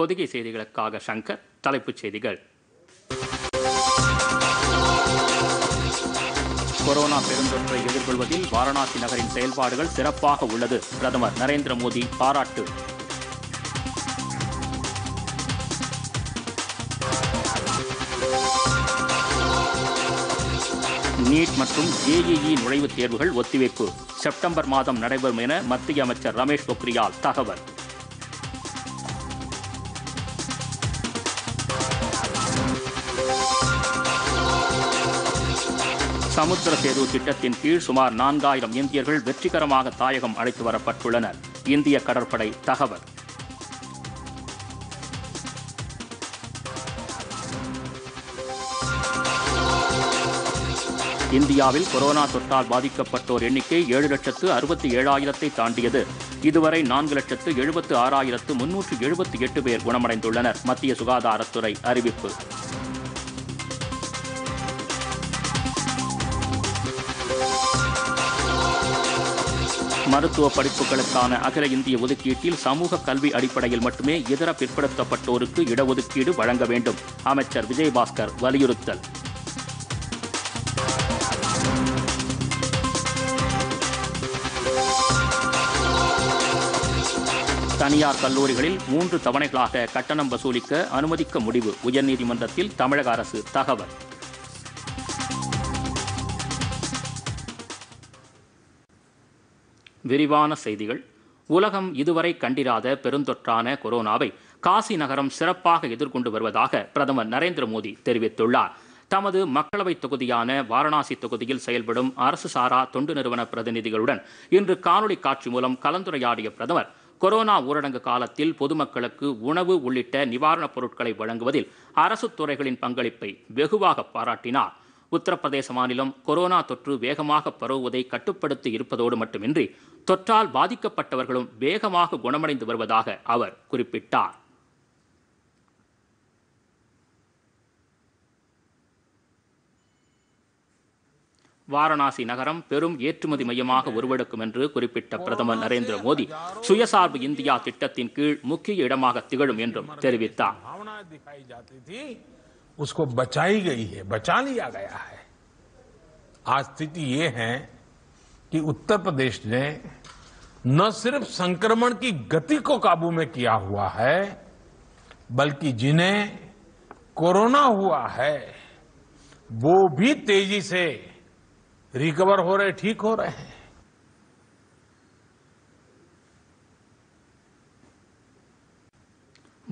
பொதிகை செய்திகளுக்காக சங்கர் தலைப்புச் செய்திகள் கொரோனா பெருந்தொற்றை எதிர்கொள்வதில் வாரணாசி நகரின் செயல்பாடுகள் சிறப்பாக உள்ளது பிரதமர் நரேந்திர மோடி பாராட்டு நீட் மற்றும் ஜேஇஇ நுழைவுத் தேர்வுகள் ஒத்திவைப்பு செப்டம்பர் மாதம் நடைபெறும் என மத்திய அமைச்சர் ரமேஷ் பொக்ரியால் தகவல் சமுத்திர சேது திட்டத்தின் கீழ் சுமார் நான்காயிரம் இந்தியர்கள் வெற்றிகரமாக தாயகம் அழைத்து வரப்பட்டுள்ளனர் இந்திய கடற்படை தகவல் இந்தியாவில் கொரோனா தொற்றால் பாதிக்கப்பட்டோர் எண்ணிக்கை ஏழு லட்சத்து அறுபத்தி ஏழாயிரத்தை தாண்டியது இதுவரை நான்கு லட்சத்து எழுபத்து ஆறாயிரத்து முன்னூற்று எழுபத்தி எட்டு பேர் குணமடைந்துள்ளனர் மத்திய சுகாதாரத்துறை அறிவிப்பு மருத்துவ படிப்புகளுக்கான அகில இந்திய ஒதுக்கீட்டில் சமூக கல்வி அடிப்படையில் மட்டுமே இதர பிற்படுத்தப்பட்டோருக்கு இடஒதுக்கீடு வழங்க வேண்டும் அமைச்சர் விஜயபாஸ்கர் வலியுறுத்தல் தனியார் கல்லூரிகளில் மூன்று தவணைகளாக கட்டணம் வசூலிக்க அனுமதிக்க முடிவு உயர்நீதிமன்றத்தில் தமிழக அரசு தகவல் விரிவான செய்திகள் உலகம் இதுவரை கண்டிராத பெருந்தொற்றான கொரோனாவை காசி நகரம் சிறப்பாக எதிர்கொண்டு வருவதாக பிரதமர் நரேந்திர மோடி தெரிவித்துள்ளார் தமது மக்களவை தொகுதியான வாரணாசி தொகுதியில் செயல்படும் அரசு சாரா தொண்டு நிறுவன பிரதிநிதிகளுடன் இன்று காணொலி காட்சி மூலம் கலந்துரையாடிய பிரதமர் கொரோனா ஊரடங்கு காலத்தில் பொதுமக்களுக்கு உணவு உள்ளிட்ட நிவாரணப் பொருட்களை வழங்குவதில் அரசு துறைகளின் பங்களிப்பை வெகுவாக பாராட்டினார் உத்தரப்பிரதேச மாநிலம் கொரோனா தொற்று வேகமாக பரவுவதை கட்டுப்படுத்தி இருப்பதோடு மட்டுமின்றி தொற்றால் பாதிக்கப்பட்டவர்களும் வேகமாக குணமடைந்து வருவதாக அவர் குறிப்பிட்டார் வாரணாசி நகரம் பெரும் ஏற்றுமதி மையமாக உருவெடுக்கும் என்று குறிப்பிட்ட பிரதமர் நரேந்திர மோடி சுயசார்பு இந்தியா திட்டத்தின் கீழ் முக்கிய இடமாக திகழும் என்றும் தெரிவித்தார் उसको बचाई गई है बचा लिया गया है आज स्थिति ये है कि उत्तर प्रदेश ने न सिर्फ संक्रमण की गति को काबू में किया हुआ है बल्कि जिन्हें कोरोना हुआ है वो भी तेजी से रिकवर हो रहे ठीक हो रहे हैं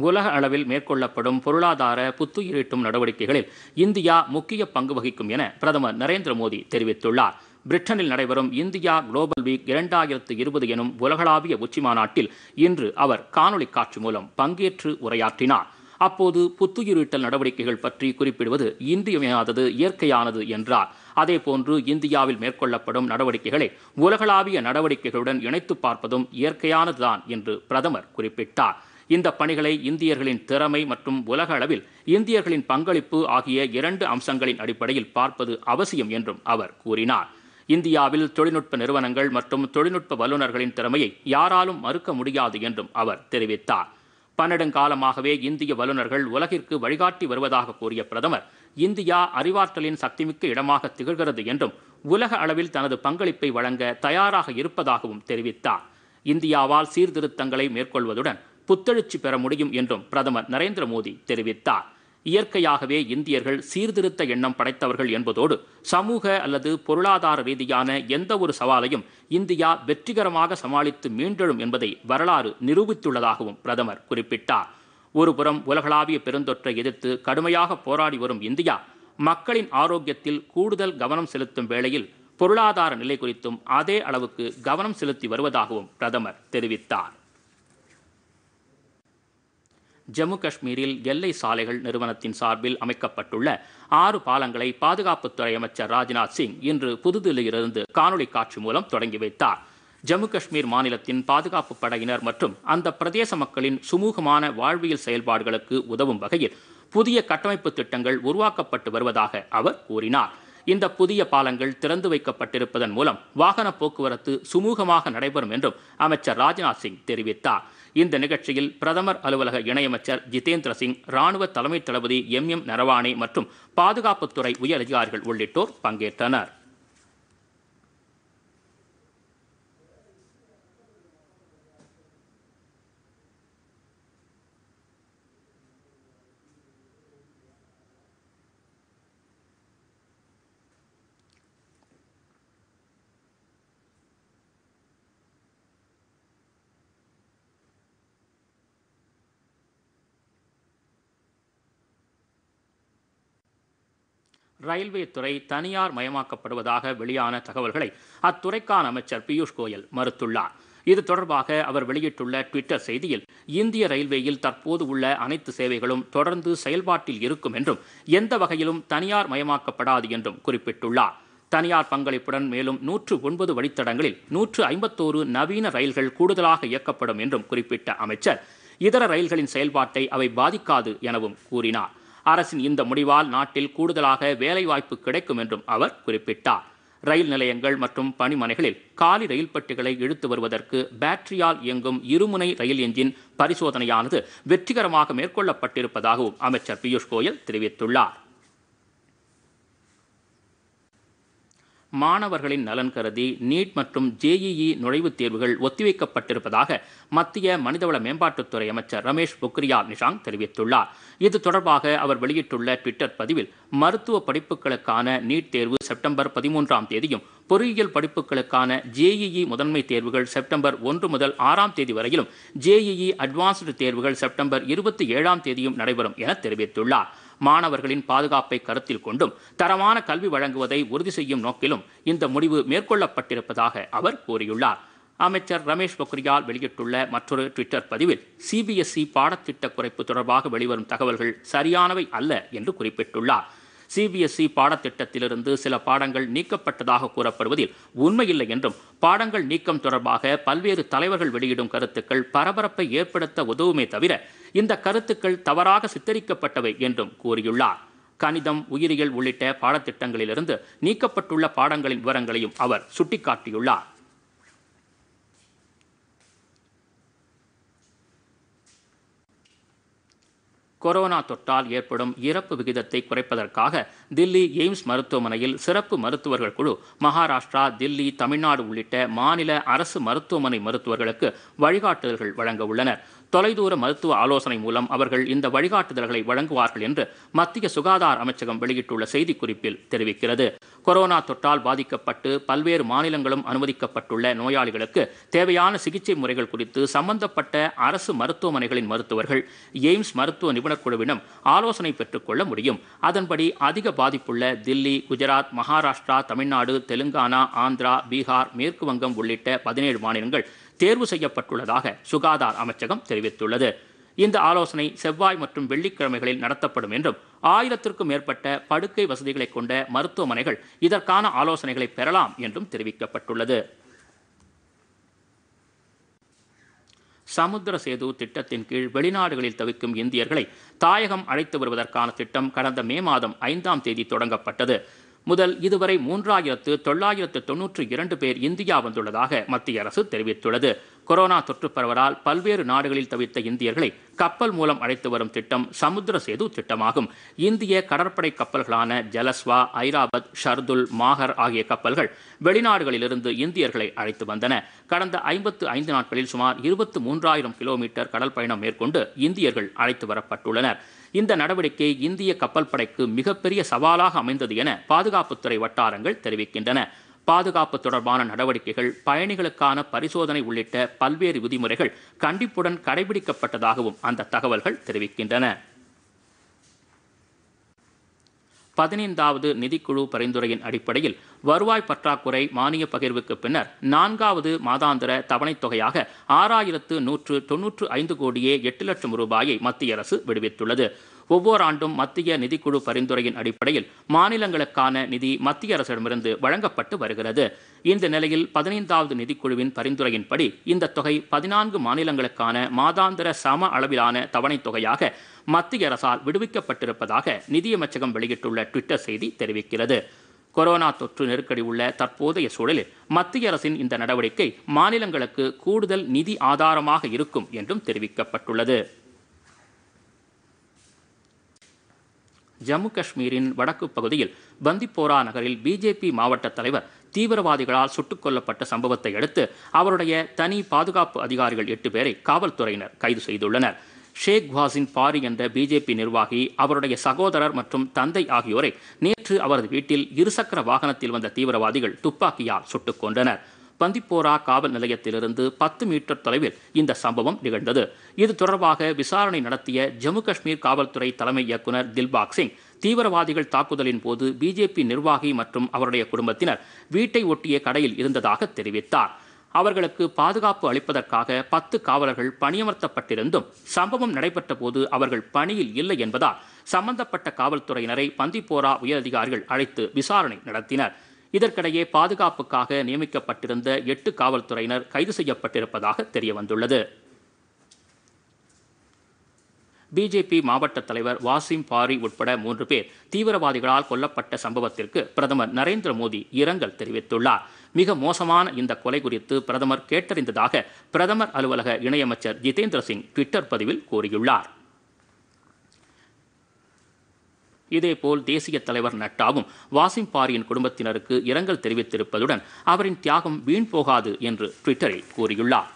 உலக அளவில் மேற்கொள்ளப்படும் பொருளாதார புத்துயிரீட்டும் நடவடிக்கைகளில் இந்தியா முக்கிய பங்கு வகிக்கும் என பிரதமர் நரேந்திர மோடி தெரிவித்துள்ளார் பிரிட்டனில் நடைபெறும் இந்தியா குளோபல் வீக் இரண்டாயிரத்து இருபது எனும் உலகளாவிய உச்சிமாநாட்டில் இன்று அவர் காணொலி காட்சி மூலம் பங்கேற்று உரையாற்றினார் அப்போது புத்துயிரீட்டல் நடவடிக்கைகள் பற்றி குறிப்பிடுவது இன்றியமையாதது இயற்கையானது என்றார் அதேபோன்று இந்தியாவில் மேற்கொள்ளப்படும் நடவடிக்கைகளை உலகளாவிய நடவடிக்கைகளுடன் இணைத்து பார்ப்பதும் இயற்கையானதுதான் என்று பிரதமர் குறிப்பிட்டார் இந்த பணிகளை இந்தியர்களின் திறமை மற்றும் உலக அளவில் இந்தியர்களின் பங்களிப்பு ஆகிய இரண்டு அம்சங்களின் அடிப்படையில் பார்ப்பது அவசியம் என்றும் அவர் கூறினார் இந்தியாவில் தொழில்நுட்ப நிறுவனங்கள் மற்றும் தொழில்நுட்ப வல்லுநர்களின் திறமையை யாராலும் மறுக்க முடியாது என்றும் அவர் தெரிவித்தார் பன்னெடுங்காலமாகவே இந்திய வல்லுநர்கள் உலகிற்கு வழிகாட்டி வருவதாக கூறிய பிரதமர் இந்தியா அறிவாற்றலின் சக்திமிக்க இடமாக திகழ்கிறது என்றும் உலக அளவில் தனது பங்களிப்பை வழங்க தயாராக இருப்பதாகவும் தெரிவித்தார் இந்தியாவால் சீர்திருத்தங்களை மேற்கொள்வதுடன் புத்தெழுச்சி பெற முடியும் என்றும் பிரதமர் நரேந்திர மோடி தெரிவித்தார் இயற்கையாகவே இந்தியர்கள் சீர்திருத்த எண்ணம் படைத்தவர்கள் என்பதோடு சமூக அல்லது பொருளாதார ரீதியான எந்த ஒரு சவாலையும் இந்தியா வெற்றிகரமாக சமாளித்து மீண்டெழும் என்பதை வரலாறு நிரூபித்துள்ளதாகவும் பிரதமர் குறிப்பிட்டார் ஒருபுறம் உலகளாவிய பெருந்தொற்றை எதிர்த்து கடுமையாக போராடி வரும் இந்தியா மக்களின் ஆரோக்கியத்தில் கூடுதல் கவனம் செலுத்தும் வேளையில் பொருளாதார நிலை குறித்தும் அதே அளவுக்கு கவனம் செலுத்தி வருவதாகவும் பிரதமர் தெரிவித்தார் ஜம்மு காஷ்மீரில் எல்லை சாலைகள் நிறுவனத்தின் சார்பில் அமைக்கப்பட்டுள்ள ஆறு பாலங்களை பாதுகாப்புத்துறை அமைச்சர் ராஜ்நாத் சிங் இன்று புதுதில்லியிலிருந்து காணொலி காட்சி மூலம் தொடங்கி வைத்தார் ஜம்மு காஷ்மீர் மாநிலத்தின் பாதுகாப்பு படையினர் மற்றும் அந்த பிரதேச மக்களின் சுமூகமான வாழ்வியல் செயல்பாடுகளுக்கு உதவும் வகையில் புதிய கட்டமைப்பு திட்டங்கள் உருவாக்கப்பட்டு வருவதாக அவர் கூறினார் இந்த புதிய பாலங்கள் திறந்து வைக்கப்பட்டிருப்பதன் மூலம் வாகன போக்குவரத்து சுமூகமாக நடைபெறும் என்றும் அமைச்சர் ராஜ்நாத் சிங் தெரிவித்தார் இந்த நிகழ்ச்சியில் பிரதமர் அலுவலக இணையமைச்சர் ஜிதேந்திர சிங் ராணுவ தலைமை தளபதி எம் எம் நரவானே மற்றும் பாதுகாப்புத்துறை உயர் அதிகாரிகள் உள்ளிட்டோர் பங்கேற்றனர் ரயில்வே துறை தனியார் மயமாக்கப்படுவதாக வெளியான தகவல்களை அத்துறைக்கான அமைச்சர் பியூஷ் கோயல் மறுத்துள்ளார் இது தொடர்பாக அவர் வெளியிட்டுள்ள ட்விட்டர் செய்தியில் இந்திய ரயில்வேயில் தற்போது உள்ள அனைத்து சேவைகளும் தொடர்ந்து செயல்பாட்டில் இருக்கும் என்றும் எந்த வகையிலும் தனியார் மயமாக்கப்படாது என்றும் குறிப்பிட்டுள்ளார் தனியார் பங்களிப்புடன் மேலும் நூற்று ஒன்பது வழித்தடங்களில் நூற்று ஐம்பத்தோரு நவீன ரயில்கள் கூடுதலாக இயக்கப்படும் என்றும் குறிப்பிட்ட அமைச்சர் இதர ரயில்களின் செயல்பாட்டை அவை பாதிக்காது எனவும் கூறினார் அரசின் இந்த முடிவால் நாட்டில் கூடுதலாக வேலைவாய்ப்பு கிடைக்கும் என்றும் அவர் குறிப்பிட்டார் ரயில் நிலையங்கள் மற்றும் பணிமனைகளில் காலி ரயில் பெட்டிகளை இழுத்து வருவதற்கு பேட்டரியால் இயங்கும் இருமுனை ரயில் எஞ்சின் பரிசோதனையானது வெற்றிகரமாக மேற்கொள்ளப்பட்டிருப்பதாகவும் அமைச்சர் பியூஷ் கோயல் தெரிவித்துள்ளார் மாணவர்களின் நலன் கருதி நீட் மற்றும் ஜேஇஇ நுழைவுத் தேர்வுகள் ஒத்திவைக்கப்பட்டிருப்பதாக மத்திய மனிதவள மேம்பாட்டுத்துறை அமைச்சர் ரமேஷ் பொக்ரியால் நிஷாங் தெரிவித்துள்ளார் இது தொடர்பாக அவர் வெளியிட்டுள்ள ட்விட்டர் பதிவில் மருத்துவ படிப்புகளுக்கான நீட் தேர்வு செப்டம்பர் பதிமூன்றாம் தேதியும் பொறியியல் படிப்புகளுக்கான ஜேஇஇ முதன்மை தேர்வுகள் செப்டம்பர் ஒன்று முதல் ஆறாம் தேதி வரையிலும் ஜேஇஇ அட்வான்ஸ்டு தேர்வுகள் செப்டம்பர் இருபத்தி ஏழாம் தேதியும் நடைபெறும் என தெரிவித்துள்ளார் மாணவர்களின் பாதுகாப்பை கருத்தில் கொண்டும் தரமான கல்வி வழங்குவதை உறுதி செய்யும் நோக்கிலும் இந்த முடிவு மேற்கொள்ளப்பட்டிருப்பதாக அவர் கூறியுள்ளார் அமைச்சர் ரமேஷ் பொக்ரியால் வெளியிட்டுள்ள மற்றொரு ட்விட்டர் பதிவில் சிபிஎஸ்இ பாடத்திட்ட குறைப்பு தொடர்பாக வெளிவரும் தகவல்கள் சரியானவை அல்ல என்று குறிப்பிட்டுள்ளார் சிபிஎஸ்இ e பாடத்திட்டத்திலிருந்து சில பாடங்கள் நீக்கப்பட்டதாக கூறப்படுவதில் உண்மையில்லை என்றும் பாடங்கள் நீக்கம் தொடர்பாக பல்வேறு தலைவர்கள் வெளியிடும் கருத்துக்கள் பரபரப்பை ஏற்படுத்த உதவுமே தவிர இந்த கருத்துக்கள் தவறாக சித்தரிக்கப்பட்டவை என்றும் கூறியுள்ளார் கணிதம் உயிரியல் உள்ளிட்ட பாடத்திட்டங்களிலிருந்து நீக்கப்பட்டுள்ள பாடங்களின் விவரங்களையும் அவர் சுட்டிக்காட்டியுள்ளார் கொரோனா தொற்றால் ஏற்படும் இறப்பு விகிதத்தை குறைப்பதற்காக தில்லி எய்ம்ஸ் மருத்துவமனையில் சிறப்பு மருத்துவர்கள் குழு மகாராஷ்டிரா தில்லி தமிழ்நாடு உள்ளிட்ட மாநில அரசு மருத்துவமனை மருத்துவர்களுக்கு வழிகாட்டுதல்கள் வழங்க உள்ளனர் தொலைதூர மருத்துவ ஆலோசனை மூலம் அவர்கள் இந்த வழிகாட்டுதல்களை வழங்குவார்கள் என்று மத்திய சுகாதார அமைச்சகம் வெளியிட்டுள்ள செய்திக்குறிப்பில் தெரிவிக்கிறது கொரோனா தொற்றால் பாதிக்கப்பட்டு பல்வேறு மாநிலங்களும் அனுமதிக்கப்பட்டுள்ள நோயாளிகளுக்கு தேவையான சிகிச்சை முறைகள் குறித்து சம்பந்தப்பட்ட அரசு மருத்துவமனைகளின் மருத்துவர்கள் எய்ம்ஸ் மருத்துவ நிபுணர் குழுவிடம் ஆலோசனை பெற்றுக்கொள்ள முடியும் அதன்படி அதிக பாதிப்புள்ள தில்லி குஜராத் மகாராஷ்டிரா தமிழ்நாடு தெலுங்கானா ஆந்திரா பீகார் மேற்கு வங்கம் உள்ளிட்ட பதினேழு மாநிலங்கள் தேர்வு செய்யப்பட்டுள்ளதாக சுகாதார அமைச்சகம் தெரிவித்துள்ளது இந்த ஆலோசனை செவ்வாய் மற்றும் வெள்ளிக்கிழமைகளில் நடத்தப்படும் என்றும் ஆயிரத்திற்கும் மேற்பட்ட படுக்கை வசதிகளை கொண்ட மருத்துவமனைகள் இதற்கான ஆலோசனைகளை பெறலாம் என்றும் தெரிவிக்கப்பட்டுள்ளது சமுத்திர சேது திட்டத்தின் கீழ் வெளிநாடுகளில் தவிக்கும் இந்தியர்களை தாயகம் அழைத்து வருவதற்கான திட்டம் கடந்த மே மாதம் ஐந்தாம் தேதி தொடங்கப்பட்டது முதல் இதுவரை மூன்றாயிரத்து தொள்ளாயிரத்து தொன்னூற்று இரண்டு பேர் இந்தியா வந்துள்ளதாக மத்திய அரசு தெரிவித்துள்ளது கொரோனா தொற்று பரவலால் பல்வேறு நாடுகளில் தவித்த இந்தியர்களை கப்பல் மூலம் அழைத்து வரும் திட்டம் சமுத்திர சேது திட்டமாகும் இந்திய கடற்படை கப்பல்களான ஜலஸ்வா ஐராவத் ஷர்துல் மாஹர் ஆகிய கப்பல்கள் வெளிநாடுகளிலிருந்து இந்தியர்களை அழைத்து வந்தன கடந்த ஐம்பத்து ஐந்து நாட்களில் சுமார் இருபத்து மூன்றாயிரம் கிலோமீட்டர் கடல் பயணம் மேற்கொண்டு இந்தியர்கள் அழைத்து வரப்பட்டுள்ளனர் இந்த நடவடிக்கை இந்திய கப்பல் படைக்கு மிகப்பெரிய சவாலாக அமைந்தது என பாதுகாப்புத்துறை வட்டாரங்கள் தெரிவிக்கின்றன பாதுகாப்பு தொடர்பான நடவடிக்கைகள் பயணிகளுக்கான பரிசோதனை உள்ளிட்ட பல்வேறு விதிமுறைகள் கண்டிப்புடன் கடைபிடிக்கப்பட்டதாகவும் அந்த தகவல்கள் தெரிவிக்கின்றன பதினைந்தாவது நிதிக்குழு பரிந்துரையின் அடிப்படையில் வருவாய் பற்றாக்குறை மானிய பகிர்வுக்கு பின்னர் நான்காவது மாதாந்திர தவணைத் தொகையாக ஆறாயிரத்து நூற்று தொன்னூற்று ஐந்து கோடியே எட்டு லட்சம் ரூபாயை மத்திய அரசு விடுவித்துள்ளது ஒவ்வொரு ஆண்டும் மத்திய நிதிக்குழு பரிந்துரையின் அடிப்படையில் மாநிலங்களுக்கான நிதி மத்திய அரசிடமிருந்து வழங்கப்பட்டு வருகிறது இந்த நிலையில் பதினைந்தாவது நிதிக்குழுவின் பரிந்துரையின்படி இந்த தொகை பதினான்கு மாநிலங்களுக்கான மாதாந்திர சம அளவிலான தவணைத் தொகையாக மத்திய அரசால் விடுவிக்கப்பட்டிருப்பதாக நிதியமைச்சகம் வெளியிட்டுள்ள ட்விட்டர் செய்தி தெரிவிக்கிறது கொரோனா தொற்று நெருக்கடி உள்ள தற்போதைய சூழலில் மத்திய அரசின் இந்த நடவடிக்கை மாநிலங்களுக்கு கூடுதல் நிதி ஆதாரமாக இருக்கும் என்றும் தெரிவிக்கப்பட்டுள்ளது ஜம்மு காஷ்மீரின் வடக்கு பகுதியில் பந்திப்போரா நகரில் பிஜேபி மாவட்ட தலைவர் தீவிரவாதிகளால் சுட்டுக் கொல்லப்பட்ட சம்பவத்தை அடுத்து அவருடைய தனி பாதுகாப்பு அதிகாரிகள் எட்டு பேரை காவல்துறையினர் கைது செய்துள்ளனர் ஷேக் வாசின் பாரி என்ற பிஜேபி நிர்வாகி அவருடைய சகோதரர் மற்றும் தந்தை ஆகியோரை நேற்று அவரது வீட்டில் இருசக்கர வாகனத்தில் வந்த தீவிரவாதிகள் துப்பாக்கியால் சுட்டுக் கொண்டனர் பந்திப்போரா காவல் நிலையத்திலிருந்து பத்து மீட்டர் தொலைவில் இந்த சம்பவம் நிகழ்ந்தது இது தொடர்பாக விசாரணை நடத்திய ஜம்மு காஷ்மீர் காவல்துறை தலைமை இயக்குநர் தில்பாக் சிங் தீவிரவாதிகள் தாக்குதலின் போது பிஜேபி நிர்வாகி மற்றும் அவருடைய குடும்பத்தினர் வீட்டை ஒட்டிய கடையில் இருந்ததாக தெரிவித்தார் அவர்களுக்கு பாதுகாப்பு அளிப்பதற்காக பத்து காவலர்கள் பணியமர்த்தப்பட்டிருந்தும் சம்பவம் நடைபெற்ற போது அவர்கள் பணியில் இல்லை என்பதால் சம்பந்தப்பட்ட காவல்துறையினரை பந்திப்போரா உயரதிகாரிகள் அழைத்து விசாரணை நடத்தினர் இதற்கிடையே பாதுகாப்புக்காக நியமிக்கப்பட்டிருந்த எட்டு காவல்துறையினர் கைது செய்யப்பட்டிருப்பதாக தெரியவந்துள்ளது பிஜேபி மாவட்ட தலைவர் வாசிம் பாரி உட்பட மூன்று பேர் தீவிரவாதிகளால் கொல்லப்பட்ட சம்பவத்திற்கு பிரதமர் நரேந்திர மோடி இரங்கல் தெரிவித்துள்ளார் மிக மோசமான இந்த கொலை குறித்து பிரதமர் கேட்டறிந்ததாக பிரதமர் அலுவலக இணையமைச்சர் ஜிதேந்திர சிங் ட்விட்டர் பதிவில் கூறியுள்ளார் இதேபோல் தேசிய தலைவர் நட்டாவும் வாசிம் பாரியின் குடும்பத்தினருக்கு இரங்கல் தெரிவித்திருப்பதுடன் அவரின் தியாகம் வீண் போகாது என்று ட்விட்டரில் கூறியுள்ளார்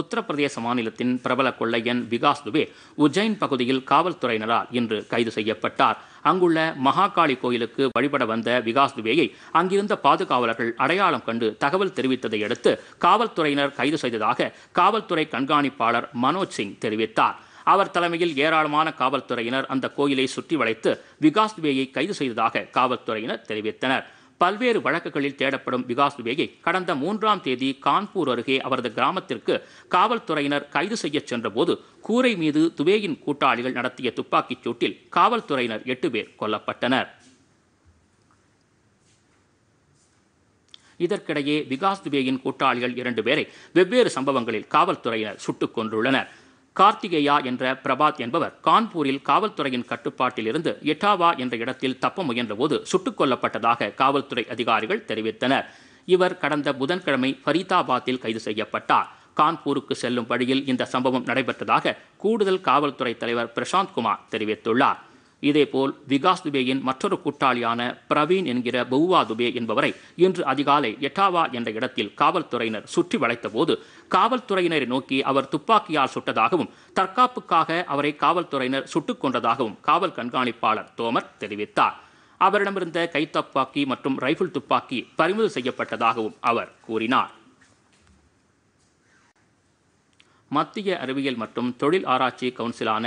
உத்தரப்பிரதேச மாநிலத்தின் பிரபல கொள்ளையன் விகாஸ் துபே உஜ்ஜைன் பகுதியில் காவல்துறையினரால் இன்று கைது செய்யப்பட்டார் அங்குள்ள மகாகாளி கோயிலுக்கு வழிபட வந்த விகாஸ் துபேயை அங்கிருந்த பாதுகாவலர்கள் அடையாளம் கண்டு தகவல் தெரிவித்ததை அடுத்து காவல்துறையினர் கைது செய்ததாக காவல்துறை கண்காணிப்பாளர் மனோஜ் சிங் தெரிவித்தார் அவர் தலைமையில் ஏராளமான காவல்துறையினர் அந்த கோயிலை சுற்றி வளைத்து விகாஸ் துபேயை கைது செய்ததாக காவல்துறையினர் தெரிவித்தனர் பல்வேறு வழக்குகளில் தேடப்படும் விகாஸ் துபேயை கடந்த மூன்றாம் தேதி கான்பூர் அருகே அவரது கிராமத்திற்கு காவல்துறையினர் கைது செய்ய சென்றபோது கூரை மீது துபேயின் கூட்டாளிகள் நடத்திய துப்பாக்கிச் சூட்டில் காவல்துறையினர் எட்டு பேர் கொல்லப்பட்டனர் இதற்கிடையே விகாஸ் துபேயின் கூட்டாளிகள் இரண்டு பேரை வெவ்வேறு சம்பவங்களில் காவல்துறையினர் சுட்டுக் கொன்றுள்ளனர் கார்த்திகேயா என்ற பிரபாத் என்பவர் கான்பூரில் காவல்துறையின் கட்டுப்பாட்டில் இருந்து எட்டாவா என்ற இடத்தில் தப்ப முயன்றபோது சுட்டுக் கொல்லப்பட்டதாக காவல்துறை அதிகாரிகள் தெரிவித்தனர் இவர் கடந்த புதன்கிழமை ஃபரீதாபாத்தில் கைது செய்யப்பட்டார் கான்பூருக்கு செல்லும் வழியில் இந்த சம்பவம் நடைபெற்றதாக கூடுதல் காவல்துறை தலைவர் பிரசாந்த் குமார் தெரிவித்துள்ளார் இதேபோல் விகாஸ் துபேயின் மற்றொரு கூட்டாளியான பிரவீன் என்கிற பவுவா துபே என்பவரை இன்று அதிகாலை எட்டாவா என்ற இடத்தில் காவல்துறையினர் சுற்றி வளைத்தபோது காவல்துறையினரை நோக்கி அவர் துப்பாக்கியால் சுட்டதாகவும் தற்காப்புக்காக அவரை காவல்துறையினர் சுட்டுக் கொண்டதாகவும் காவல் கண்காணிப்பாளர் தோமர் தெரிவித்தார் அவரிடமிருந்த கைத்துப்பாக்கி மற்றும் ரைபிள் துப்பாக்கி பறிமுதல் செய்யப்பட்டதாகவும் அவர் கூறினார் மத்திய அறிவியல் மற்றும் தொழில் ஆராய்ச்சி கவுன்சிலான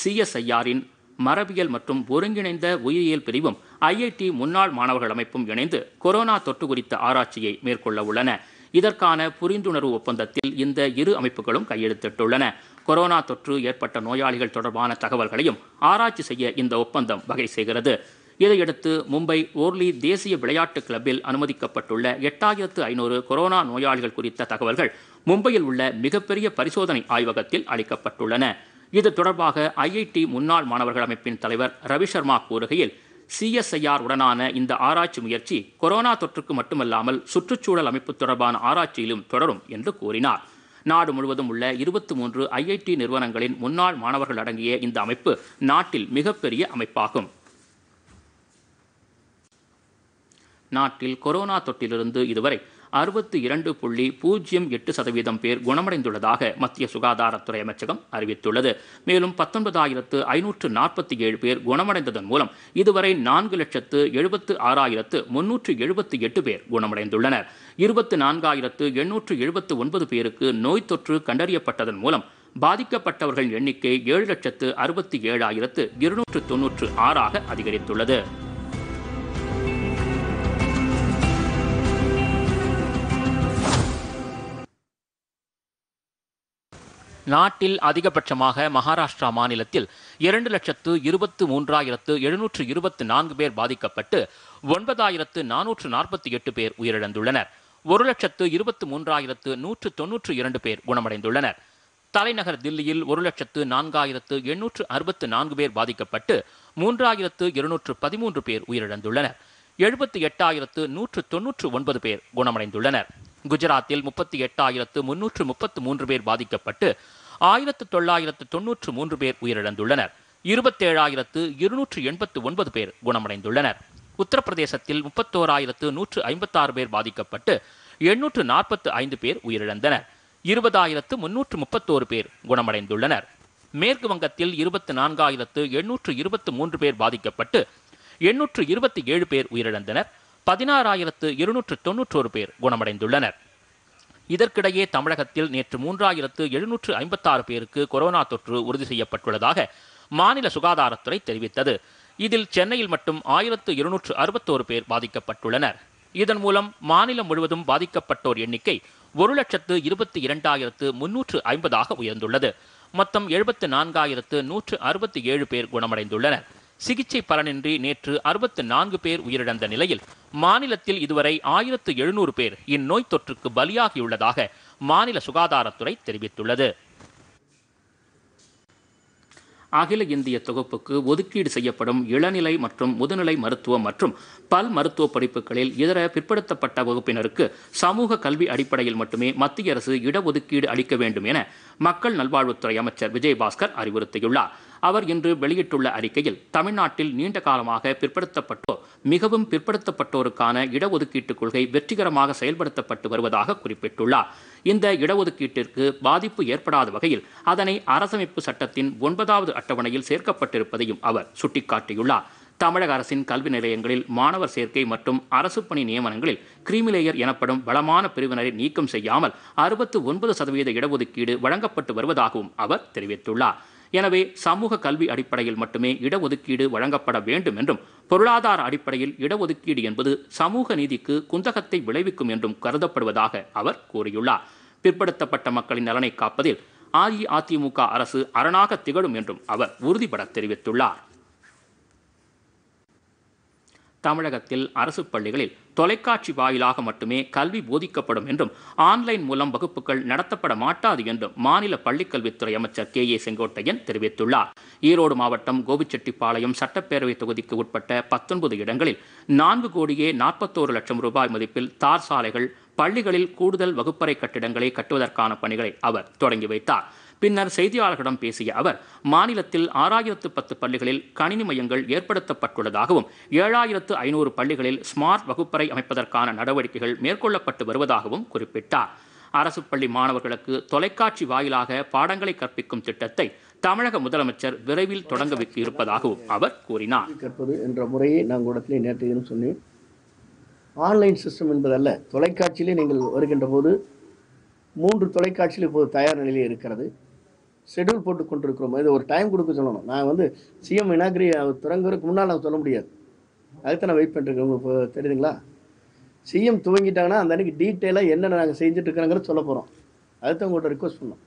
சிஎஸ்ஐஆரின் மரபியல் மற்றும் ஒருங்கிணைந்த உயிரியல் பிரிவும் ஐஐடி முன்னாள் மாணவர்கள் அமைப்பும் இணைந்து கொரோனா தொற்று குறித்த ஆராய்ச்சியை மேற்கொள்ள உள்ளன இதற்கான புரிந்துணர்வு ஒப்பந்தத்தில் இந்த இரு அமைப்புகளும் கையெழுத்திட்டுள்ளன கொரோனா தொற்று ஏற்பட்ட நோயாளிகள் தொடர்பான தகவல்களையும் ஆராய்ச்சி செய்ய இந்த ஒப்பந்தம் வகை செய்கிறது இதையடுத்து மும்பை ஓர்லி தேசிய விளையாட்டு கிளப்பில் அனுமதிக்கப்பட்டுள்ள எட்டாயிரத்து ஐநூறு கொரோனா நோயாளிகள் குறித்த தகவல்கள் மும்பையில் உள்ள மிகப்பெரிய பரிசோதனை ஆய்வகத்தில் அளிக்கப்பட்டுள்ளன இது தொடர்பாக ஐஐடி முன்னாள் மாணவர்கள் அமைப்பின் தலைவர் ரவி சர்மா கூறுகையில் சிஎஸ்ஐஆர் உடனான இந்த ஆராய்ச்சி முயற்சி கொரோனா தொற்றுக்கு மட்டுமல்லாமல் சுற்றுச்சூழல் அமைப்பு தொடர்பான ஆராய்ச்சியிலும் தொடரும் என்று கூறினார் நாடு முழுவதும் உள்ள இருபத்தி மூன்று ஐஐடி நிறுவனங்களின் முன்னாள் மாணவர்கள் அடங்கிய இந்த அமைப்பு நாட்டில் மிகப்பெரிய அமைப்பாகும் நாட்டில் கொரோனா தொற்றிலிருந்து இதுவரை அறுபத்தி இரண்டு புள்ளி பூஜ்ஜியம் எட்டு சதவீதம் பேர் குணமடைந்துள்ளதாக மத்திய சுகாதாரத்துறை அமைச்சகம் அறிவித்துள்ளது மேலும் பத்தொன்பதாயிரத்து ஐநூற்று நாற்பத்தி ஏழு பேர் குணமடைந்ததன் மூலம் இதுவரை நான்கு லட்சத்து எழுபத்து ஆறாயிரத்து முன்னூற்று எழுபத்தி எட்டு பேர் குணமடைந்துள்ளனர் இருபத்து நான்காயிரத்து எண்ணூற்று எழுபத்து ஒன்பது பேருக்கு நோய் தொற்று கண்டறியப்பட்டதன் மூலம் பாதிக்கப்பட்டவர்களின் எண்ணிக்கை ஏழு லட்சத்து அறுபத்தி ஏழாயிரத்து இருநூற்று தொன்னூற்று ஆறாக அதிகரித்துள்ளது நாட்டில் அதிகபட்சமாக மகாராஷ்டிரா மாநிலத்தில் இரண்டு லட்சத்து இருபத்து மூன்றாயிரத்து எழுநூற்று இருபத்து நான்கு பேர் பாதிக்கப்பட்டு ஒன்பதாயிரத்து நானூற்று நாற்பத்தி எட்டு பேர் உயிரிழந்துள்ளனர் ஒரு லட்சத்து இருபத்து மூன்றாயிரத்து நூற்று தொன்னூற்று இரண்டு பேர் குணமடைந்துள்ளனர் தலைநகர் தில்லியில் ஒரு லட்சத்து நான்காயிரத்து எண்ணூற்று அறுபத்து நான்கு பேர் பாதிக்கப்பட்டு மூன்றாயிரத்து இருநூற்று பதிமூன்று பேர் உயிரிழந்துள்ளனர் எழுபத்தி எட்டாயிரத்து நூற்று தொன்னூற்று ஒன்பது பேர் குணமடைந்துள்ளனர் குஜராத்தில் முப்பத்தி எட்டாயிரத்து முன்னூற்று முப்பத்து மூன்று பேர் பாதிக்கப்பட்டு ஆயிரத்து தொள்ளாயிரத்து தொன்னூற்று மூன்று பேர் உயிரிழந்துள்ளனர் இருபத்தேழாயிரத்து இருநூற்று எண்பத்து ஒன்பது பேர் குணமடைந்துள்ளனர் உத்தரப்பிரதேசத்தில் முப்பத்தோராயிரத்து நூற்று ஐம்பத்தாறு பேர் பாதிக்கப்பட்டு எண்ணூற்று நாற்பத்து ஐந்து பேர் உயிரிழந்தனர் இருபதாயிரத்து முன்னூற்று முப்பத்தோரு பேர் குணமடைந்துள்ளனர் மேற்கு வங்கத்தில் இருபத்தி நான்காயிரத்து எண்ணூற்று இருபத்து மூன்று பேர் பாதிக்கப்பட்டு எண்ணூற்று இருபத்தி ஏழு பேர் உயிரிழந்தனர் பதினாறாயிரத்து இருநூற்று தொன்னூற்றோரு பேர் குணமடைந்துள்ளனர் இதற்கிடையே தமிழகத்தில் நேற்று மூன்றாயிரத்து எழுநூற்று ஐம்பத்தாறு பேருக்கு கொரோனா தொற்று உறுதி செய்யப்பட்டுள்ளதாக மாநில சுகாதாரத்துறை தெரிவித்தது இதில் சென்னையில் மட்டும் ஆயிரத்து இருநூற்று அறுபத்தோரு பேர் பாதிக்கப்பட்டுள்ளனர் இதன் மூலம் மாநிலம் முழுவதும் பாதிக்கப்பட்டோர் எண்ணிக்கை ஒரு லட்சத்து இருபத்தி இரண்டாயிரத்து முன்னூற்று ஐம்பதாக உயர்ந்துள்ளது மொத்தம் எழுபத்து நான்காயிரத்து நூற்று அறுபத்தி ஏழு பேர் குணமடைந்துள்ளனர் சிகிச்சை பலனின்றி நேற்று அறுபத்து நான்கு பேர் உயிரிழந்த நிலையில் மாநிலத்தில் இதுவரை ஆயிரத்து எழுநூறு பேர் இந்நோய் தொற்றுக்கு பலியாகியுள்ளதாக மாநில சுகாதாரத்துறை தெரிவித்துள்ளது அகில இந்திய தொகுப்புக்கு ஒதுக்கீடு செய்யப்படும் இளநிலை மற்றும் முதுநிலை மருத்துவம் மற்றும் பல் மருத்துவ படிப்புகளில் இதர பிற்படுத்தப்பட்ட வகுப்பினருக்கு சமூக கல்வி அடிப்படையில் மட்டுமே மத்திய அரசு இடஒதுக்கீடு அளிக்க வேண்டும் என மக்கள் நல்வாழ்வுத்துறை அமைச்சர் விஜயபாஸ்கர் அறிவுறுத்தியுள்ளார் அவர் இன்று வெளியிட்டுள்ள அறிக்கையில் தமிழ்நாட்டில் நீண்ட காலமாக பிற்படுத்தப்பட்டோர் மிகவும் பிற்படுத்தப்பட்டோருக்கான இடஒதுக்கீட்டுக் கொள்கை வெற்றிகரமாக செயல்படுத்தப்பட்டு வருவதாக குறிப்பிட்டுள்ளார் இந்த இடஒதுக்கீட்டிற்கு பாதிப்பு ஏற்படாத வகையில் அதனை அரசமைப்பு சட்டத்தின் ஒன்பதாவது அட்டவணையில் சேர்க்கப்பட்டிருப்பதையும் அவர் சுட்டிக்காட்டியுள்ளார் தமிழக அரசின் கல்வி நிலையங்களில் மாணவர் சேர்க்கை மற்றும் அரசு பணி நியமனங்களில் கிரீமிலேயர் எனப்படும் பலமான பிரிவினரை நீக்கம் செய்யாமல் அறுபத்து ஒன்பது சதவீத இடஒதுக்கீடு வழங்கப்பட்டு வருவதாகவும் அவர் தெரிவித்துள்ளார் எனவே சமூக கல்வி அடிப்படையில் மட்டுமே இடஒதுக்கீடு வழங்கப்பட வேண்டும் என்றும் பொருளாதார அடிப்படையில் இடஒதுக்கீடு என்பது சமூக நீதிக்கு குந்தகத்தை விளைவிக்கும் என்றும் கருதப்படுவதாக அவர் கூறியுள்ளார் பிற்படுத்தப்பட்ட மக்களின் நலனை காப்பதில் அஇஅதிமுக அரசு அரணாக திகழும் என்றும் அவர் உறுதிபட தெரிவித்துள்ளார் தமிழகத்தில் அரசு பள்ளிகளில் தொலைக்காட்சி வாயிலாக மட்டுமே கல்வி போதிக்கப்படும் என்றும் ஆன்லைன் மூலம் வகுப்புகள் நடத்தப்பட மாட்டாது என்றும் மாநில பள்ளிக்கல்வித்துறை அமைச்சர் கே ஏ செங்கோட்டையன் தெரிவித்துள்ளார் ஈரோடு மாவட்டம் கோபிச்செட்டிப்பாளையம் சட்டப்பேரவை தொகுதிக்கு உட்பட்ட பத்தொன்பது இடங்களில் நான்கு கோடியே நாற்பத்தோரு லட்சம் ரூபாய் மதிப்பில் தார் சாலைகள் பள்ளிகளில் கூடுதல் வகுப்பறை கட்டிடங்களை கட்டுவதற்கான பணிகளை அவர் தொடங்கி வைத்தார் பின்னர் செய்தியாளர்களிடம் பேசிய அவர் மாநிலத்தில் ஆறாயிரத்து பத்து பள்ளிகளில் கணினி மையங்கள் ஏற்படுத்தப்பட்டுள்ளதாகவும் ஏழாயிரத்து ஐநூறு பள்ளிகளில் ஸ்மார்ட் வகுப்பறை அமைப்பதற்கான நடவடிக்கைகள் மேற்கொள்ளப்பட்டு வருவதாகவும் குறிப்பிட்டார் அரசு பள்ளி மாணவர்களுக்கு தொலைக்காட்சி வாயிலாக பாடங்களை கற்பிக்கும் திட்டத்தை தமிழக முதலமைச்சர் விரைவில் தொடங்கவிட்டு இருப்பதாகவும் அவர் கூறினார் கற்பது என்ற முறையை நாங்கள் இடத்திலே நேற்று சொன்னேன் ஆன்லைன் சிஸ்டம் என்பதல்ல தொலைக்காட்சியிலே நீங்கள் வருகின்ற போது மூன்று தொலைக்காட்சியில் இப்போது தயார் நிலையில் இருக்கிறது ஷெடியூல் போட்டு கொண்டிருக்கிறோம் இது ஒரு டைம் கொடுக்க சொல்லணும் நான் வந்து சிஎம் இனாகிரி துறங்குறதுக்கு முன்னால் நான் சொல்ல முடியாது அதுக்கு நான் வெயிட் பண்ணிருக்கேன் உங்களுக்கு தெரியுதுங்களா சிஎம் துவங்கிட்டாங்கன்னா அந்த அன்றைக்கி டீட்டெயிலாக என்னென்ன நாங்கள் செஞ்சுட்டு இருக்கிறோங்கிறத சொல்ல போகிறோம் அதுதான் உங்கள்கிட்ட ரிக்வஸ்ட் பண்ணோம்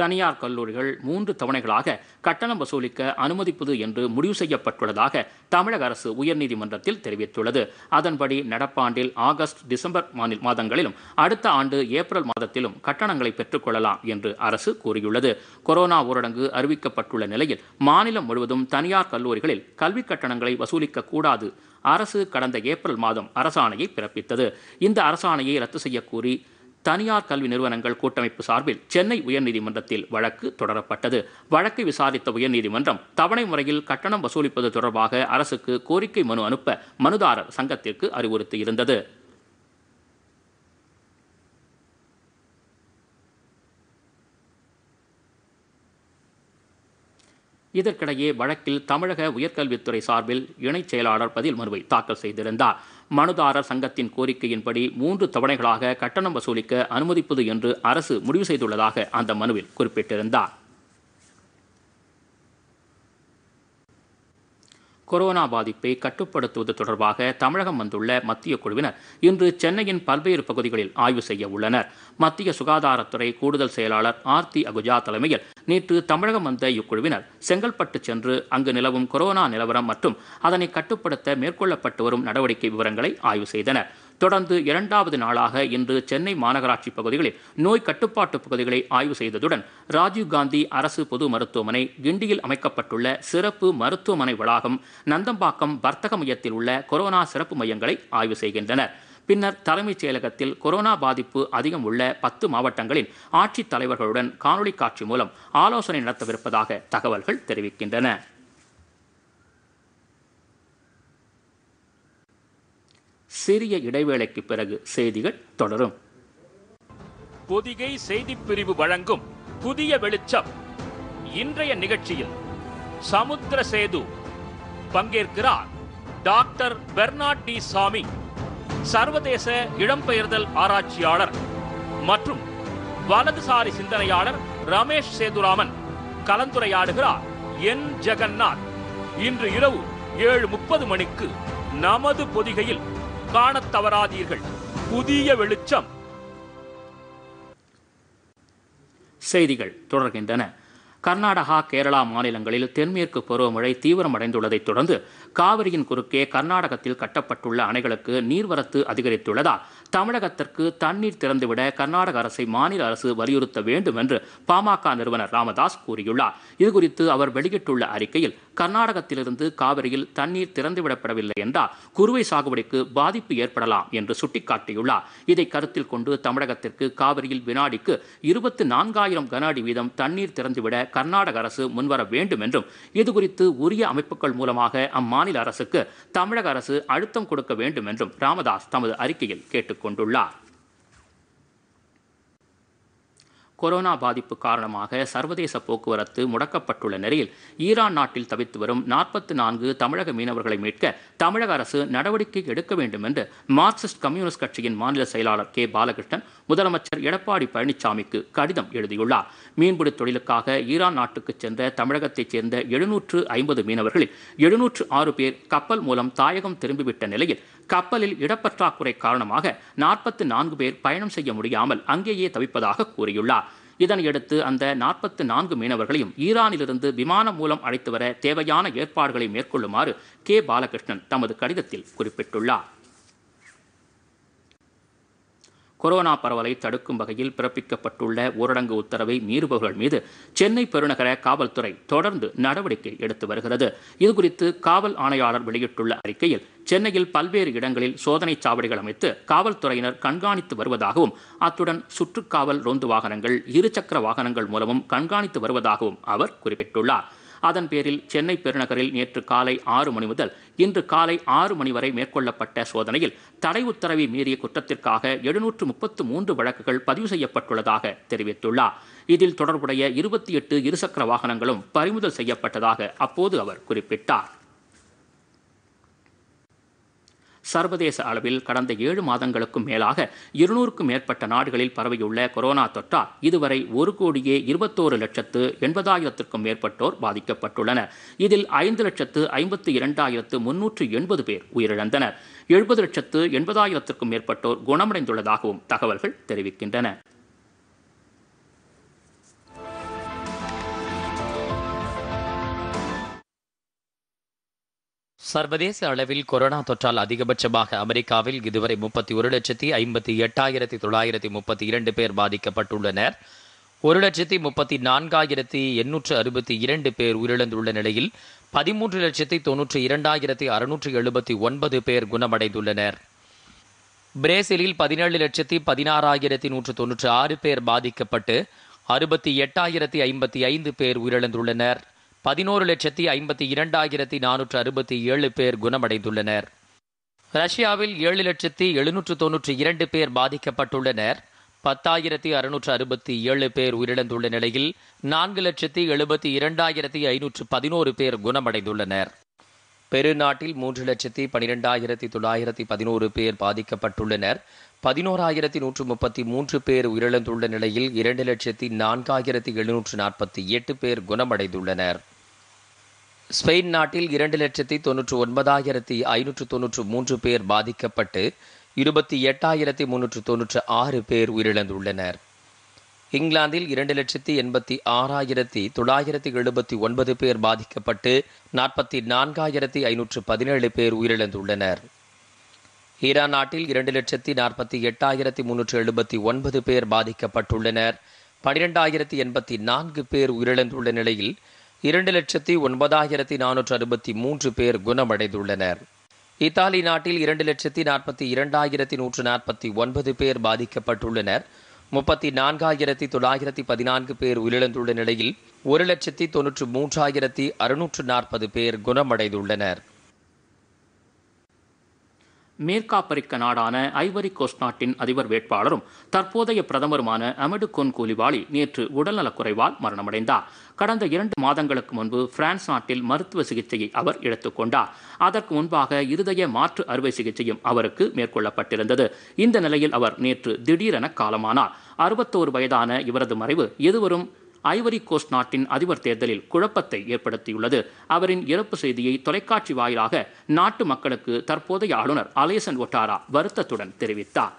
தனியார் கல்லூரிகள் மூன்று தவணைகளாக கட்டணம் வசூலிக்க அனுமதிப்பது என்று முடிவு செய்யப்பட்டுள்ளதாக தமிழக அரசு உயர்நீதிமன்றத்தில் தெரிவித்துள்ளது அதன்படி நடப்பாண்டில் ஆகஸ்ட் டிசம்பர் மாதங்களிலும் அடுத்த ஆண்டு ஏப்ரல் மாதத்திலும் கட்டணங்களை பெற்றுக்கொள்ளலாம் என்று அரசு கூறியுள்ளது கொரோனா ஊரடங்கு அறிவிக்கப்பட்டுள்ள நிலையில் மாநிலம் முழுவதும் தனியார் கல்லூரிகளில் கல்வி கட்டணங்களை வசூலிக்க கூடாது அரசு கடந்த ஏப்ரல் மாதம் அரசாணையை பிறப்பித்தது இந்த அரசாணையை ரத்து செய்யக்கோரி தனியார் கல்வி நிறுவனங்கள் கூட்டமைப்பு சார்பில் சென்னை உயர்நீதிமன்றத்தில் வழக்கு தொடரப்பட்டது வழக்கை விசாரித்த உயர்நீதிமன்றம் தவணை முறையில் கட்டணம் வசூலிப்பது தொடர்பாக அரசுக்கு கோரிக்கை மனு அனுப்ப மனுதாரர் சங்கத்திற்கு அறிவுறுத்தி இருந்தது இதற்கிடையே வழக்கில் தமிழக உயர்கல்வித்துறை சார்பில் இணைச் செயலாளர் பதில் மனுவை தாக்கல் செய்திருந்தார் மனுதாரர் சங்கத்தின் கோரிக்கையின்படி மூன்று தவணைகளாக கட்டணம் வசூலிக்க அனுமதிப்பது என்று அரசு முடிவு செய்துள்ளதாக அந்த மனுவில் குறிப்பிட்டிருந்தார் கொரோனா பாதிப்பை கட்டுப்படுத்துவது தொடர்பாக தமிழகம் வந்துள்ள மத்திய குழுவினர் இன்று சென்னையின் பல்வேறு பகுதிகளில் ஆய்வு செய்ய உள்ளனர் மத்திய சுகாதாரத்துறை கூடுதல் செயலாளர் ஆர்த்தி அகுஜா தலைமையில் நேற்று தமிழகம் வந்த இக்குழுவினர் செங்கல்பட்டு சென்று அங்கு நிலவும் கொரோனா நிலவரம் மற்றும் அதனை கட்டுப்படுத்த மேற்கொள்ளப்பட்டு வரும் நடவடிக்கை விவரங்களை ஆய்வு செய்தனர் தொடர்ந்து இரண்டாவது நாளாக இன்று சென்னை மாநகராட்சி பகுதிகளில் நோய் கட்டுப்பாட்டு பகுதிகளை ஆய்வு செய்ததுடன் ராஜீவ்காந்தி அரசு பொது மருத்துவமனை கிண்டியில் அமைக்கப்பட்டுள்ள சிறப்பு மருத்துவமனை வளாகம் நந்தம்பாக்கம் வர்த்தக மையத்தில் உள்ள கொரோனா சிறப்பு மையங்களை ஆய்வு செய்கின்றனர் பின்னர் தலைமைச் செயலகத்தில் கொரோனா பாதிப்பு அதிகம் உள்ள பத்து மாவட்டங்களின் ஆட்சித் தலைவர்களுடன் காணொலி காட்சி மூலம் ஆலோசனை நடத்தவிருப்பதாக தகவல்கள் தெரிவிக்கின்றன சிறிய இடைவேளைக்கு பிறகு செய்திகள் தொடரும் பொதிகை செய்தி பிரிவு வழங்கும் புதிய வெளிச்சம் இன்றைய நிகழ்ச்சியில் சமுத்திர சேது பங்கேற்கிறார் டாக்டர் பெர்னாட் டி சாமி சர்வதேச இடம்பெயர்தல் ஆராய்ச்சியாளர் மற்றும் வலதுசாரி சிந்தனையாளர் ரமேஷ் சேதுராமன் கலந்துரையாடுகிறார் என் ஜெகநாத் இன்று இரவு ஏழு முப்பது மணிக்கு நமது பொதிகையில் காணத் தவறாதீர்கள் புதிய வெளிச்சம் செய்திகள் தொடர்கின்றன கர்நாடகா கேரளா மாநிலங்களில் தென்மேற்கு பருவமழை தீவிரமடைந்துள்ளதைத் தொடர்ந்து காவிரியின் குறுக்கே கர்நாடகத்தில் கட்டப்பட்டுள்ள அணைகளுக்கு நீர்வரத்து அதிகரித்துள்ளதால் தமிழகத்திற்கு தண்ணீர் திறந்துவிட கர்நாடக அரசை மாநில அரசு வலியுறுத்த வேண்டும் என்று பாமக நிறுவனர் ராமதாஸ் கூறியுள்ளார் இதுகுறித்து அவர் வெளியிட்டுள்ள அறிக்கையில் கர்நாடகத்திலிருந்து காவிரியில் தண்ணீர் திறந்துவிடப்படவில்லை என்றால் குறுவை சாகுபடிக்கு பாதிப்பு ஏற்படலாம் என்று சுட்டிக்காட்டியுள்ளார் இதை கருத்தில் கொண்டு தமிழகத்திற்கு காவிரியில் வினாடிக்கு இருபத்தி நான்காயிரம் கன அடி வீதம் தண்ணீர் திறந்துவிட கர்நாடக அரசு முன்வர வேண்டும் என்றும் இதுகுறித்து உரிய அமைப்புகள் மூலமாக அம்மாநில அரசுக்கு தமிழக அரசு அழுத்தம் கொடுக்க வேண்டும் என்றும் ராமதாஸ் தமது அறிக்கையில் கேட்டுக்கொண்டுள்ளார் கொரோனா பாதிப்பு காரணமாக சர்வதேச போக்குவரத்து முடக்கப்பட்டுள்ள நிலையில் ஈரான் நாட்டில் தவித்து வரும் நாற்பத்தி நான்கு தமிழக மீனவர்களை மீட்க தமிழக அரசு நடவடிக்கை எடுக்க வேண்டும் என்று மார்க்சிஸ்ட் கம்யூனிஸ்ட் கட்சியின் மாநில செயலாளர் கே பாலகிருஷ்ணன் முதலமைச்சர் எடப்பாடி பழனிசாமிக்கு கடிதம் எழுதியுள்ளார் மீன்பிடி தொழிலுக்காக ஈரான் நாட்டுக்கு சென்ற தமிழகத்தைச் சேர்ந்த எழுநூற்று ஐம்பது மீனவர்களில் எழுநூற்று ஆறு பேர் கப்பல் மூலம் தாயகம் திரும்பிவிட்ட நிலையில் கப்பலில் இடப்பற்றாக்குறை காரணமாக நாற்பத்தி நான்கு பேர் பயணம் செய்ய முடியாமல் அங்கேயே தவிப்பதாக கூறியுள்ளார் இதனையடுத்து அந்த நாற்பத்தி நான்கு மீனவர்களையும் ஈரானிலிருந்து விமானம் மூலம் அழைத்து வர தேவையான ஏற்பாடுகளை மேற்கொள்ளுமாறு கே பாலகிருஷ்ணன் தமது கடிதத்தில் குறிப்பிட்டுள்ளார் கொரோனா பரவலை தடுக்கும் வகையில் பிறப்பிக்கப்பட்டுள்ள ஊரடங்கு உத்தரவை மீறுபவர்கள் மீது சென்னை பெருநகர காவல்துறை தொடர்ந்து நடவடிக்கை எடுத்து வருகிறது இதுகுறித்து காவல் ஆணையாளர் வெளியிட்டுள்ள அறிக்கையில் சென்னையில் பல்வேறு இடங்களில் சோதனை சாவடிகள் அமைத்து காவல்துறையினர் கண்காணித்து வருவதாகவும் அத்துடன் சுற்றுக்காவல் ரோந்து வாகனங்கள் இருசக்கர வாகனங்கள் மூலமும் கண்காணித்து வருவதாகவும் அவர் குறிப்பிட்டுள்ளார் அதன் பேரில் சென்னை பெருநகரில் நேற்று காலை ஆறு மணி முதல் இன்று காலை ஆறு மணி வரை மேற்கொள்ளப்பட்ட சோதனையில் தடை உத்தரவை மீறிய குற்றத்திற்காக எழுநூற்று முப்பத்து மூன்று வழக்குகள் பதிவு செய்யப்பட்டுள்ளதாக தெரிவித்துள்ளார் இதில் தொடர்புடைய இருபத்தி எட்டு இருசக்கர வாகனங்களும் பறிமுதல் செய்யப்பட்டதாக அப்போது அவர் குறிப்பிட்டார் சர்வதேச அளவில் கடந்த ஏழு மாதங்களுக்கும் மேலாக இருநூறுக்கும் மேற்பட்ட நாடுகளில் பரவியுள்ள கொரோனா தொற்றால் இதுவரை ஒரு கோடியே இருபத்தோரு லட்சத்து எண்பதாயிரத்திற்கும் மேற்பட்டோர் பாதிக்கப்பட்டுள்ளனர் இதில் ஐந்து லட்சத்து ஐம்பத்து இரண்டாயிரத்து முன்னூற்று எண்பது பேர் உயிரிழந்தனர் எழுபது லட்சத்து எண்பதாயிரத்திற்கும் மேற்பட்டோர் குணமடைந்துள்ளதாகவும் தகவல்கள் தெரிவிக்கின்றன சர்வதேச அளவில் கொரோனா தொற்றால் அதிகபட்சமாக அமெரிக்காவில் இதுவரை முப்பத்தி ஒரு லட்சத்தி ஐம்பத்தி எட்டாயிரத்தி தொள்ளாயிரத்தி முப்பத்தி இரண்டு பேர் பாதிக்கப்பட்டுள்ளனர் ஒரு லட்சத்தி முப்பத்தி நான்காயிரத்தி எண்ணூற்று அறுபத்தி இரண்டு பேர் உயிரிழந்துள்ள நிலையில் பதிமூன்று லட்சத்தி தொன்னூற்றி இரண்டாயிரத்தி அறுநூற்றி எழுபத்தி ஒன்பது பேர் குணமடைந்துள்ளனர் பிரேசிலில் பதினேழு லட்சத்தி பதினாறாயிரத்தி நூற்று தொன்னூற்றி ஆறு பேர் பாதிக்கப்பட்டு அறுபத்தி எட்டாயிரத்தி ஐம்பத்தி ஐந்து பேர் உயிரிழந்துள்ளனர் பதினோரு லட்சத்தி ஐம்பத்தி இரண்டாயிரத்தி நானூற்று அறுபத்தி ஏழு பேர் குணமடைந்துள்ளனர் ரஷ்யாவில் ஏழு லட்சத்தி எழுநூற்று தொன்னூற்றி இரண்டு பேர் பாதிக்கப்பட்டுள்ளனர் பத்தாயிரத்தி அறுநூற்று அறுபத்தி ஏழு பேர் உயிரிழந்துள்ள நிலையில் நான்கு லட்சத்தி எழுபத்தி இரண்டாயிரத்தி ஐநூற்று பதினோரு பேர் குணமடைந்துள்ளனர் பெருநாட்டில் மூன்று லட்சத்தி பனிரெண்டாயிரத்தி தொள்ளாயிரத்தி பதினோரு பேர் பாதிக்கப்பட்டுள்ளனர் பதினோராயிரத்தி நூற்று முப்பத்தி மூன்று பேர் உயிரிழந்துள்ள நிலையில் இரண்டு லட்சத்தி நான்காயிரத்தி எழுநூற்று நாற்பத்தி எட்டு பேர் குணமடைந்துள்ளனர் ஸ்பெயின் நாட்டில் இரண்டு லட்சத்தி தொன்னூற்று ஒன்பதாயிரத்தி ஐநூற்று தொன்னூற்று மூன்று பேர் பாதிக்கப்பட்டு இருபத்தி எட்டாயிரத்தி முன்னூற்று தொன்னூற்று ஆறு பேர் உயிரிழந்துள்ளனர் இங்கிலாந்தில் இரண்டு லட்சத்தி எண்பத்தி ஆறாயிரத்தி தொள்ளாயிரத்தி எழுபத்தி ஒன்பது பேர் பாதிக்கப்பட்டு நாற்பத்தி நான்காயிரத்தி ஐநூற்று பதினேழு பேர் உயிரிழந்துள்ளனர் ஈரான் நாட்டில் இரண்டு லட்சத்தி நாற்பத்தி எட்டாயிரத்தி முன்னூற்று எழுபத்தி ஒன்பது பேர் பாதிக்கப்பட்டுள்ளனர் பனிரெண்டாயிரத்தி எண்பத்தி நான்கு பேர் உயிரிழந்துள்ள நிலையில் இரண்டு லட்சத்தி ஒன்பதாயிரத்தி நானூற்று அறுபத்தி மூன்று பேர் குணமடைந்துள்ளனர் இத்தாலி நாட்டில் இரண்டு லட்சத்தி நாற்பத்தி இரண்டாயிரத்தி நூற்று நாற்பத்தி ஒன்பது பேர் பாதிக்கப்பட்டுள்ளனர் முப்பத்தி நான்காயிரத்தி தொள்ளாயிரத்தி பதினான்கு பேர் உயிரிழந்துள்ள நிலையில் ஒரு லட்சத்தி தொன்னூற்று மூன்றாயிரத்தி அறுநூற்று நாற்பது பேர் குணமடைந்துள்ளனர் மேற்காப்பிரிக்க நாடான ஐவரி கோஸ்ட் நாட்டின் அதிபர் வேட்பாளரும் தற்போதைய பிரதமருமான அமெடு கொன் கூலிவாலி நேற்று உடல்நலக்குறைவால் மரணமடைந்தார் கடந்த இரண்டு மாதங்களுக்கு முன்பு பிரான்ஸ் நாட்டில் மருத்துவ சிகிச்சையை அவர் எடுத்துக்கொண்டார் அதற்கு முன்பாக இருதய மாற்று அறுவை சிகிச்சையும் அவருக்கு மேற்கொள்ளப்பட்டிருந்தது இந்த நிலையில் அவர் நேற்று திடீரென காலமானார் அறுபத்தோரு வயதான இவரது மறைவு எதுவரும் ஐவரி கோஸ்ட் நாட்டின் அதிபர் தேர்தலில் குழப்பத்தை ஏற்படுத்தியுள்ளது அவரின் இறப்பு செய்தியை தொலைக்காட்சி வாயிலாக நாட்டு மக்களுக்கு தற்போதைய ஆளுநர் அலேசன் ஒட்டாரா வருத்தத்துடன் தெரிவித்தார்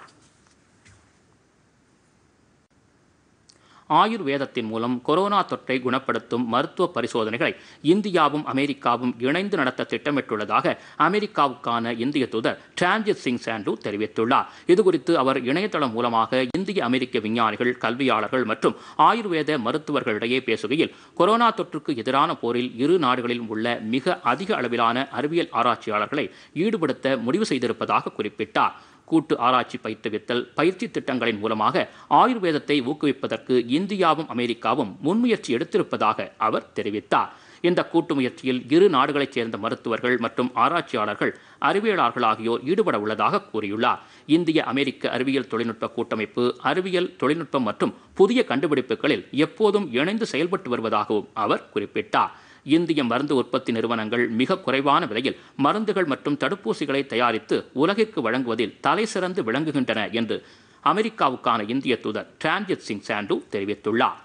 ஆயுர்வேதத்தின் மூலம் கொரோனா தொற்றை குணப்படுத்தும் மருத்துவ பரிசோதனைகளை இந்தியாவும் அமெரிக்காவும் இணைந்து நடத்த திட்டமிட்டுள்ளதாக அமெரிக்காவுக்கான இந்திய தூதர் டிரான்ஜித் சிங் சாண்டு தெரிவித்துள்ளார் இதுகுறித்து அவர் இணையதளம் மூலமாக இந்திய அமெரிக்க விஞ்ஞானிகள் கல்வியாளர்கள் மற்றும் ஆயுர்வேத மருத்துவர்களிடையே பேசுகையில் கொரோனா தொற்றுக்கு எதிரான போரில் இரு நாடுகளிலும் உள்ள மிக அதிக அளவிலான அறிவியல் ஆராய்ச்சியாளர்களை ஈடுபடுத்த முடிவு செய்திருப்பதாக குறிப்பிட்டார் கூட்டு ஆராய்ச்சி பயிற்றுவித்தல் பயிற்சி திட்டங்களின் மூலமாக ஆயுர்வேதத்தை ஊக்குவிப்பதற்கு இந்தியாவும் அமெரிக்காவும் முன்முயற்சி எடுத்திருப்பதாக அவர் தெரிவித்தார் இந்த கூட்டு முயற்சியில் இரு நாடுகளைச் சேர்ந்த மருத்துவர்கள் மற்றும் ஆராய்ச்சியாளர்கள் அறிவியலாளர்கள் ஆகியோர் ஈடுபட உள்ளதாக கூறியுள்ளார் இந்திய அமெரிக்க அறிவியல் தொழில்நுட்ப கூட்டமைப்பு அறிவியல் தொழில்நுட்பம் மற்றும் புதிய கண்டுபிடிப்புகளில் எப்போதும் இணைந்து செயல்பட்டு வருவதாகவும் அவர் குறிப்பிட்டார் இந்திய மருந்து உற்பத்தி நிறுவனங்கள் மிக குறைவான விலையில் மருந்துகள் மற்றும் தடுப்பூசிகளை தயாரித்து உலகிற்கு வழங்குவதில் தலை சிறந்து விளங்குகின்றன என்று அமெரிக்காவுக்கான இந்திய தூதர் டிரான்ஜித் சிங் சாண்டு தெரிவித்துள்ளார்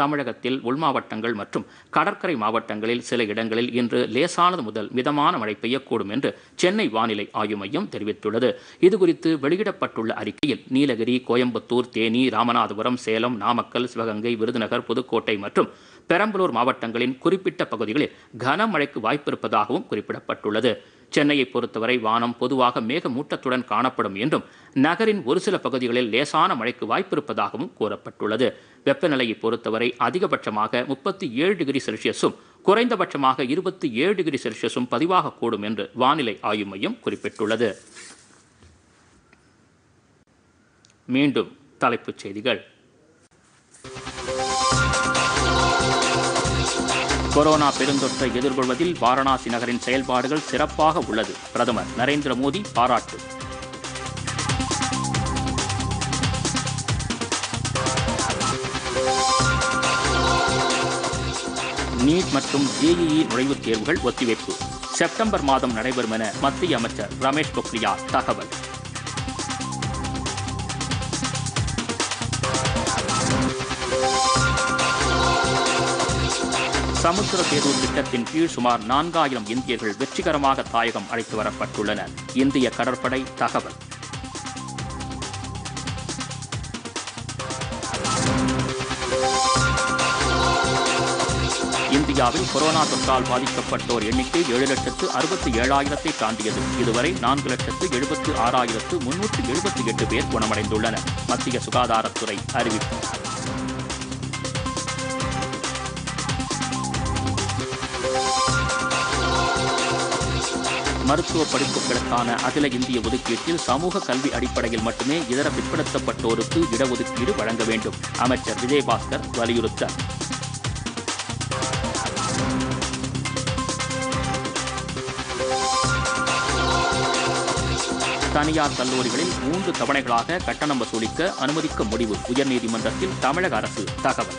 தமிழகத்தில் உள்மாவட்டங்கள் மற்றும் கடற்கரை மாவட்டங்களில் சில இடங்களில் இன்று லேசானது முதல் மிதமான மழை பெய்யக்கூடும் என்று சென்னை வானிலை ஆய்வு மையம் தெரிவித்துள்ளது இதுகுறித்து வெளியிடப்பட்டுள்ள அறிக்கையில் நீலகிரி கோயம்புத்தூர் தேனி ராமநாதபுரம் சேலம் நாமக்கல் சிவகங்கை விருதுநகர் புதுக்கோட்டை மற்றும் பெரம்பலூர் மாவட்டங்களின் குறிப்பிட்ட பகுதிகளில் கனமழைக்கு வாய்ப்பிருப்பதாகவும் குறிப்பிடப்பட்டுள்ளது சென்னையை பொறுத்தவரை வானம் பொதுவாக மேகமூட்டத்துடன் காணப்படும் என்றும் நகரின் ஒரு சில பகுதிகளில் லேசான மழைக்கு வாய்ப்பிருப்பதாகவும் கூறப்பட்டுள்ளது வெப்பநிலையை பொறுத்தவரை அதிகபட்சமாக முப்பத்தி ஏழு டிகிரி செல்சியஸும் குறைந்தபட்சமாக இருபத்தி ஏழு டிகிரி செல்சியஸும் பதிவாகக்கூடும் என்று வானிலை ஆய்வு மையம் குறிப்பிட்டுள்ளது மீண்டும் தலைப்புச் செய்திகள் கொரோனா பெருந்தொற்றை எதிர்கொள்வதில் வாரணாசி நகரின் செயல்பாடுகள் சிறப்பாக உள்ளது பிரதமர் நரேந்திர மோடி பாராட்டு நீட் மற்றும் ஜேஇஇ நுழைவுத் தேர்வுகள் ஒத்திவைப்பு செப்டம்பர் மாதம் நடைபெறும் என மத்திய அமைச்சர் ரமேஷ் பொக்ரியால் தகவல் சமுத்திர தேர்வு திட்டத்தின் கீழ் சுமார் நான்காயிரம் இந்தியர்கள் வெற்றிகரமாக தாயகம் அழைத்து வரப்பட்டுள்ளனர் இந்திய கடற்படை தகவல் இந்தியாவில் கொரோனா தொற்றால் பாதிக்கப்பட்டோர் எண்ணிக்கை ஏழு லட்சத்து அறுபத்தி ஏழாயிரத்தை தாண்டியது இதுவரை நான்கு லட்சத்து எழுபத்து ஆறாயிரத்து முன்னூற்று எழுபத்தி எட்டு பேர் குணமடைந்துள்ளனர் மத்திய சுகாதாரத்துறை அறிவிப்பு மருத்துவ படிப்புகளுக்கான அகில இந்திய ஒதுக்கீட்டில் சமூக கல்வி அடிப்படையில் மட்டுமே இதர பிற்படுத்தப்பட்டோருக்கு இடஒதுக்கீடு வழங்க வேண்டும் அமைச்சர் விஜயபாஸ்கர் வலியுறுத்தார் தனியார் கல்லூரிகளில் மூன்று தவணைகளாக கட்டணம் வசூலிக்க அனுமதிக்க முடிவு உயர்நீதிமன்றத்தில் தமிழக அரசு தகவல்